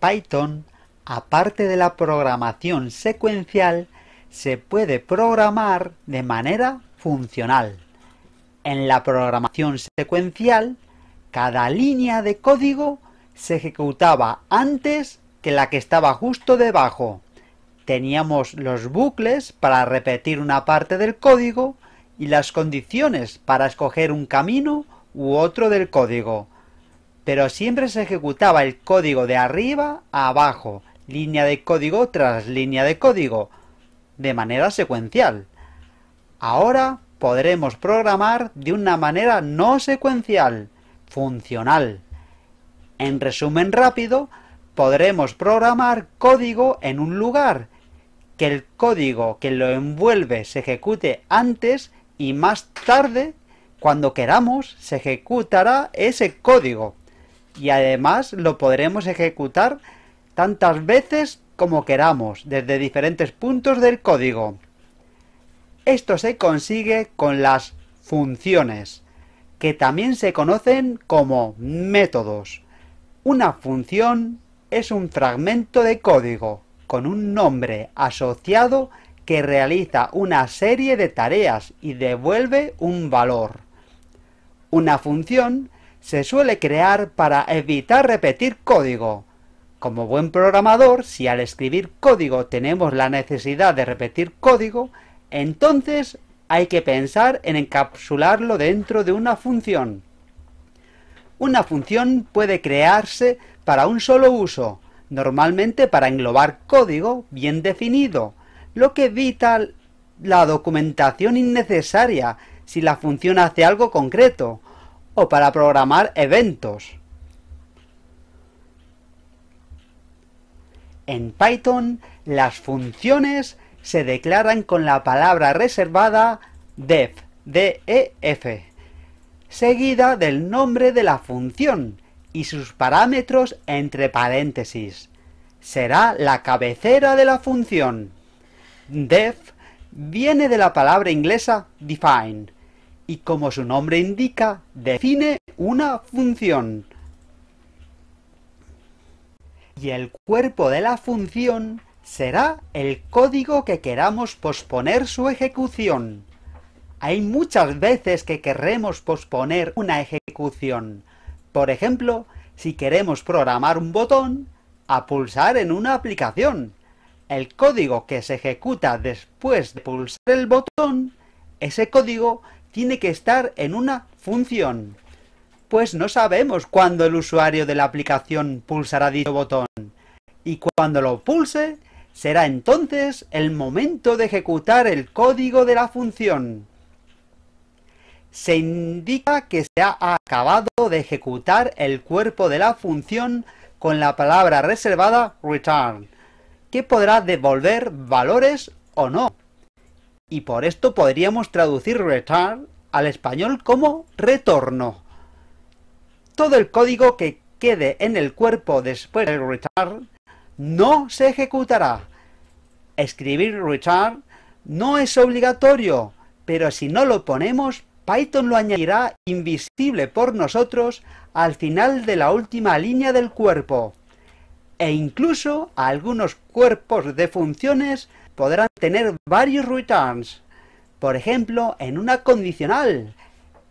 Python, aparte de la programación secuencial, se puede programar de manera funcional. En la programación secuencial, cada línea de código se ejecutaba antes que la que estaba justo debajo. Teníamos los bucles para repetir una parte del código y las condiciones para escoger un camino u otro del código pero siempre se ejecutaba el código de arriba a abajo, línea de código tras línea de código, de manera secuencial. Ahora podremos programar de una manera no secuencial, funcional. En resumen rápido, podremos programar código en un lugar, que el código que lo envuelve se ejecute antes y más tarde, cuando queramos, se ejecutará ese código y además lo podremos ejecutar tantas veces como queramos desde diferentes puntos del código. Esto se consigue con las funciones, que también se conocen como métodos. Una función es un fragmento de código con un nombre asociado que realiza una serie de tareas y devuelve un valor. Una función se suele crear para evitar repetir código. Como buen programador, si al escribir código tenemos la necesidad de repetir código, entonces hay que pensar en encapsularlo dentro de una función. Una función puede crearse para un solo uso, normalmente para englobar código bien definido, lo que evita la documentación innecesaria si la función hace algo concreto, o para programar eventos. En Python, las funciones se declaran con la palabra reservada def, DEF, seguida del nombre de la función y sus parámetros entre paréntesis. Será la cabecera de la función. Def viene de la palabra inglesa define, y como su nombre indica, define una función. Y el cuerpo de la función será el código que queramos posponer su ejecución. Hay muchas veces que querremos posponer una ejecución. Por ejemplo, si queremos programar un botón a pulsar en una aplicación. El código que se ejecuta después de pulsar el botón, ese código tiene que estar en una función, pues no sabemos cuándo el usuario de la aplicación pulsará dicho botón, y cuando lo pulse, será entonces el momento de ejecutar el código de la función. Se indica que se ha acabado de ejecutar el cuerpo de la función con la palabra reservada return, que podrá devolver valores o no. Y por esto podríamos traducir return al español como retorno. Todo el código que quede en el cuerpo después del return no se ejecutará. Escribir return no es obligatorio, pero si no lo ponemos, Python lo añadirá invisible por nosotros al final de la última línea del cuerpo. E incluso a algunos cuerpos de funciones podrán tener varios returns. Por ejemplo, en una condicional.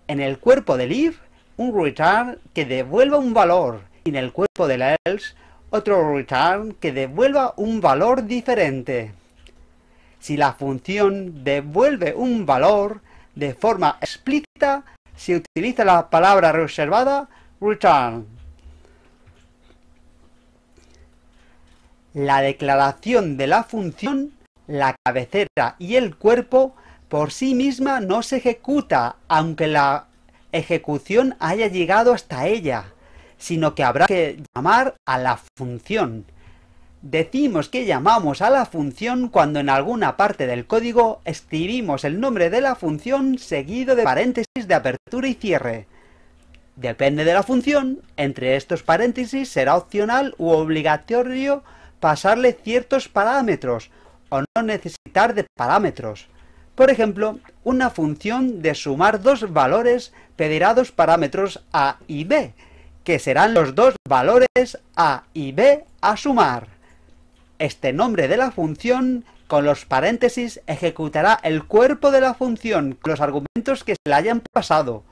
En el cuerpo del if, un return que devuelva un valor. Y en el cuerpo del else, otro return que devuelva un valor diferente. Si la función devuelve un valor de forma explícita, se utiliza la palabra reservada return. La declaración de la función la cabecera y el cuerpo por sí misma no se ejecuta, aunque la ejecución haya llegado hasta ella, sino que habrá que llamar a la función. Decimos que llamamos a la función cuando en alguna parte del código escribimos el nombre de la función seguido de paréntesis de apertura y cierre. Depende de la función, entre estos paréntesis será opcional u obligatorio pasarle ciertos parámetros necesitar de parámetros. Por ejemplo, una función de sumar dos valores pedirá dos parámetros a y b, que serán los dos valores a y b a sumar. Este nombre de la función, con los paréntesis, ejecutará el cuerpo de la función con los argumentos que se le hayan pasado.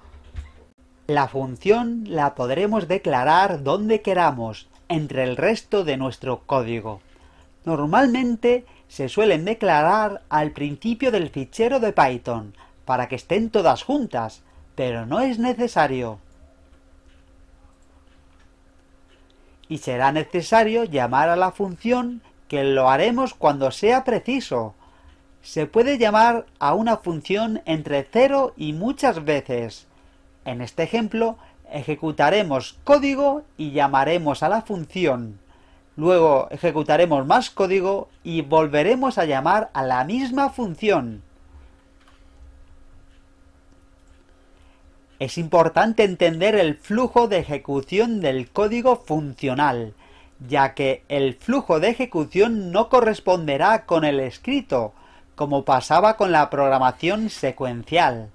La función la podremos declarar donde queramos, entre el resto de nuestro código. Normalmente se suelen declarar al principio del fichero de Python para que estén todas juntas, pero no es necesario. Y será necesario llamar a la función que lo haremos cuando sea preciso. Se puede llamar a una función entre cero y muchas veces. En este ejemplo, ejecutaremos código y llamaremos a la función. Luego ejecutaremos más código y volveremos a llamar a la misma función. Es importante entender el flujo de ejecución del código funcional, ya que el flujo de ejecución no corresponderá con el escrito, como pasaba con la programación secuencial.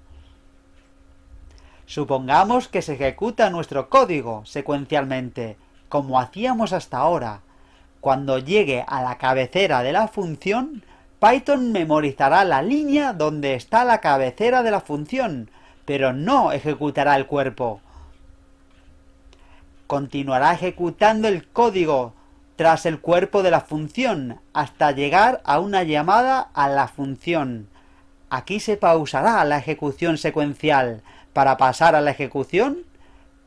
Supongamos que se ejecuta nuestro código secuencialmente, como hacíamos hasta ahora, cuando llegue a la cabecera de la función, Python memorizará la línea donde está la cabecera de la función, pero no ejecutará el cuerpo. Continuará ejecutando el código tras el cuerpo de la función hasta llegar a una llamada a la función. Aquí se pausará la ejecución secuencial para pasar a la ejecución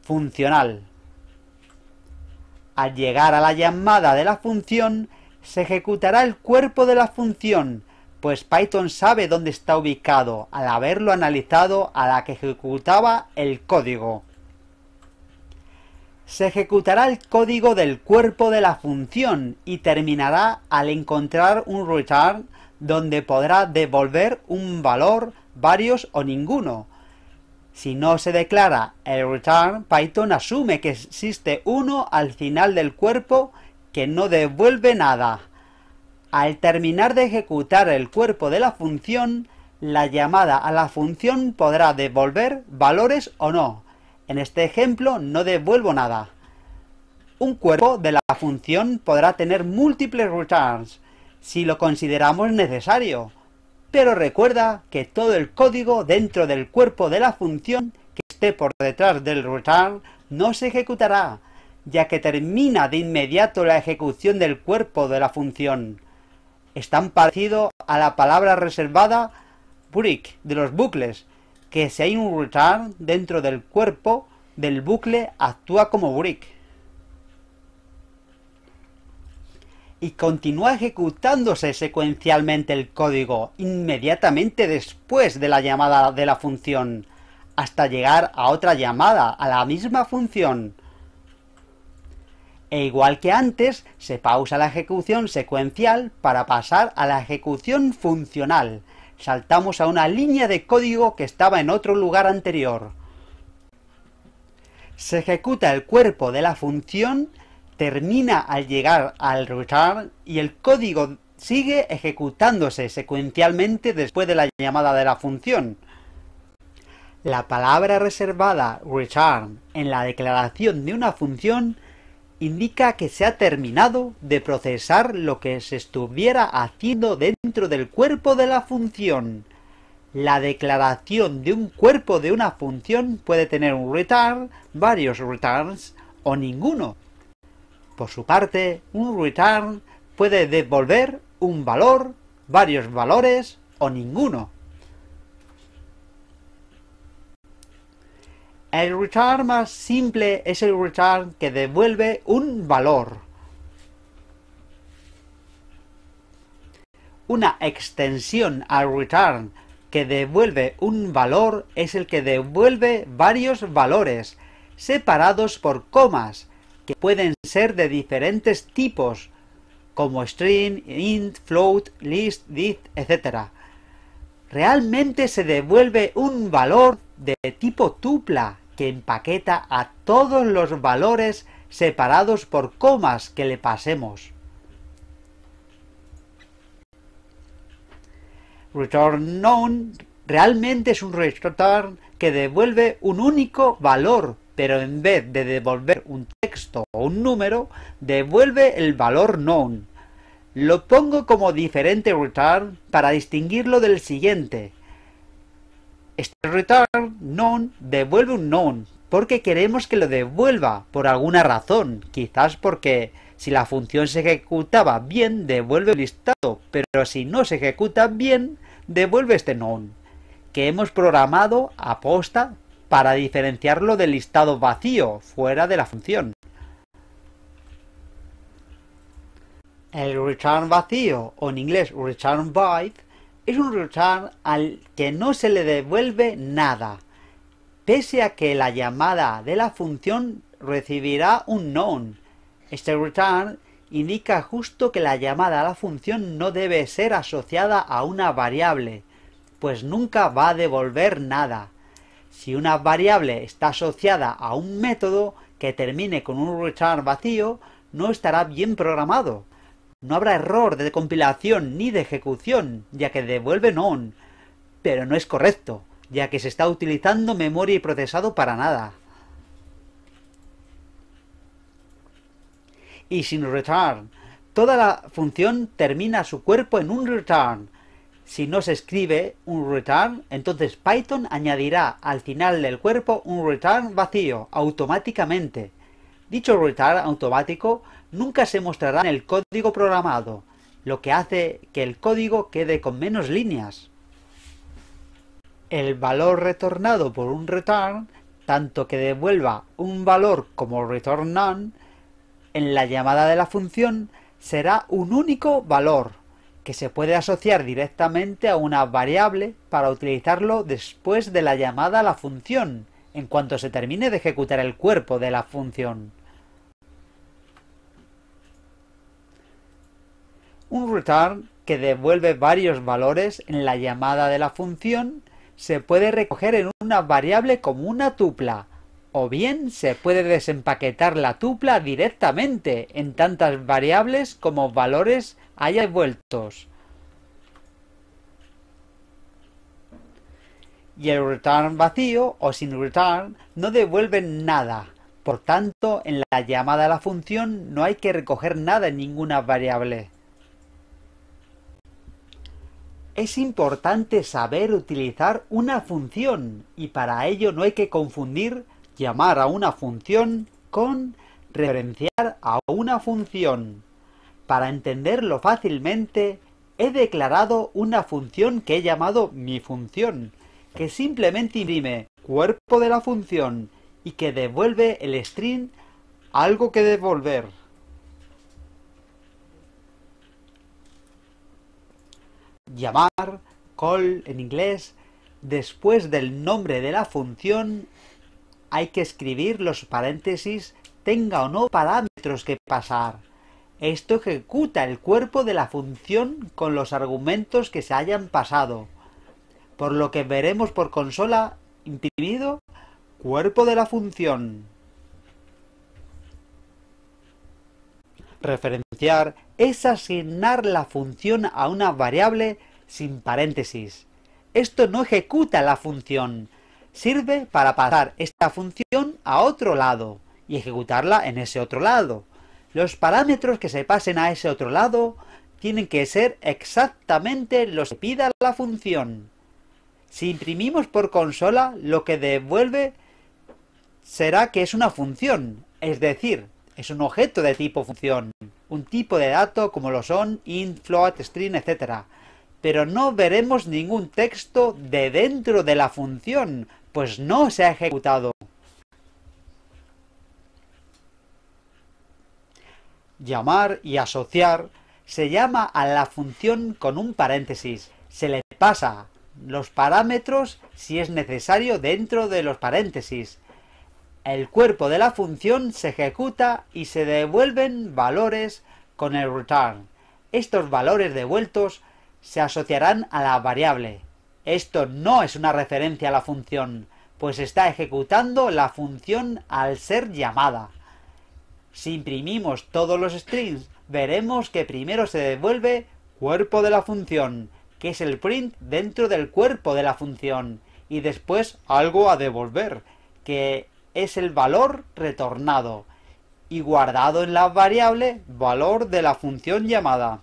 funcional. Al llegar a la llamada de la función, se ejecutará el cuerpo de la función, pues Python sabe dónde está ubicado al haberlo analizado a la que ejecutaba el código. Se ejecutará el código del cuerpo de la función y terminará al encontrar un return donde podrá devolver un valor, varios o ninguno, si no se declara el return, Python asume que existe uno al final del cuerpo que no devuelve nada. Al terminar de ejecutar el cuerpo de la función, la llamada a la función podrá devolver valores o no. En este ejemplo no devuelvo nada. Un cuerpo de la función podrá tener múltiples returns, si lo consideramos necesario. Pero recuerda que todo el código dentro del cuerpo de la función que esté por detrás del return no se ejecutará, ya que termina de inmediato la ejecución del cuerpo de la función. Es tan parecido a la palabra reservada break de los bucles, que si hay un return dentro del cuerpo del bucle actúa como break. y continúa ejecutándose secuencialmente el código inmediatamente después de la llamada de la función, hasta llegar a otra llamada a la misma función. E igual que antes, se pausa la ejecución secuencial para pasar a la ejecución funcional. Saltamos a una línea de código que estaba en otro lugar anterior. Se ejecuta el cuerpo de la función termina al llegar al return y el código sigue ejecutándose secuencialmente después de la llamada de la función. La palabra reservada return en la declaración de una función indica que se ha terminado de procesar lo que se estuviera haciendo dentro del cuerpo de la función. La declaración de un cuerpo de una función puede tener un return, varios returns o ninguno. Por su parte, un return puede devolver un valor, varios valores o ninguno. El return más simple es el return que devuelve un valor. Una extensión al return que devuelve un valor es el que devuelve varios valores, separados por comas, que pueden ser de diferentes tipos, como string, int, float, list, dict, etc. Realmente se devuelve un valor de tipo tupla que empaqueta a todos los valores separados por comas que le pasemos. Return known realmente es un return que devuelve un único valor, pero en vez de devolver un o un número, devuelve el valor known. Lo pongo como diferente return para distinguirlo del siguiente. Este return known devuelve un known porque queremos que lo devuelva por alguna razón, quizás porque si la función se ejecutaba bien devuelve el listado, pero si no se ejecuta bien devuelve este known que hemos programado aposta para diferenciarlo del listado vacío fuera de la función. El return vacío, o en inglés return byte, es un return al que no se le devuelve nada, pese a que la llamada de la función recibirá un non. Este return indica justo que la llamada a la función no debe ser asociada a una variable, pues nunca va a devolver nada. Si una variable está asociada a un método que termine con un return vacío, no estará bien programado. No habrá error de compilación ni de ejecución, ya que devuelve non, pero no es correcto, ya que se está utilizando memoria y procesado para nada. Y sin return, toda la función termina su cuerpo en un return. Si no se escribe un return, entonces Python añadirá al final del cuerpo un return vacío, automáticamente. Dicho RETURN automático nunca se mostrará en el código programado, lo que hace que el código quede con menos líneas. El valor retornado por un return, tanto que devuelva un valor como return none, en la llamada de la función será un único valor, que se puede asociar directamente a una variable para utilizarlo después de la llamada a la función, en cuanto se termine de ejecutar el cuerpo de la función. Un return que devuelve varios valores en la llamada de la función se puede recoger en una variable como una tupla, o bien se puede desempaquetar la tupla directamente en tantas variables como valores haya vueltos. y el return vacío o sin return no devuelven nada. Por tanto, en la llamada a la función no hay que recoger nada en ninguna variable. Es importante saber utilizar una función y para ello no hay que confundir llamar a una función con referenciar a una función. Para entenderlo fácilmente, he declarado una función que he llamado mi función que simplemente imprime cuerpo de la función y que devuelve el string algo que devolver. Llamar, call en inglés, después del nombre de la función hay que escribir los paréntesis tenga o no parámetros que pasar. Esto ejecuta el cuerpo de la función con los argumentos que se hayan pasado por lo que veremos por consola imprimido cuerpo de la función. Referenciar es asignar la función a una variable sin paréntesis. Esto no ejecuta la función. Sirve para pasar esta función a otro lado y ejecutarla en ese otro lado. Los parámetros que se pasen a ese otro lado tienen que ser exactamente los que pida la función. Si imprimimos por consola, lo que devuelve será que es una función, es decir, es un objeto de tipo función, un tipo de dato como lo son int, float, string, etc. Pero no veremos ningún texto de dentro de la función, pues no se ha ejecutado. Llamar y asociar se llama a la función con un paréntesis. Se le pasa los parámetros si es necesario dentro de los paréntesis. El cuerpo de la función se ejecuta y se devuelven valores con el return. Estos valores devueltos se asociarán a la variable. Esto no es una referencia a la función, pues está ejecutando la función al ser llamada. Si imprimimos todos los strings, veremos que primero se devuelve cuerpo de la función, que es el print dentro del cuerpo de la función, y después algo a devolver, que es el valor retornado, y guardado en la variable valor de la función llamada.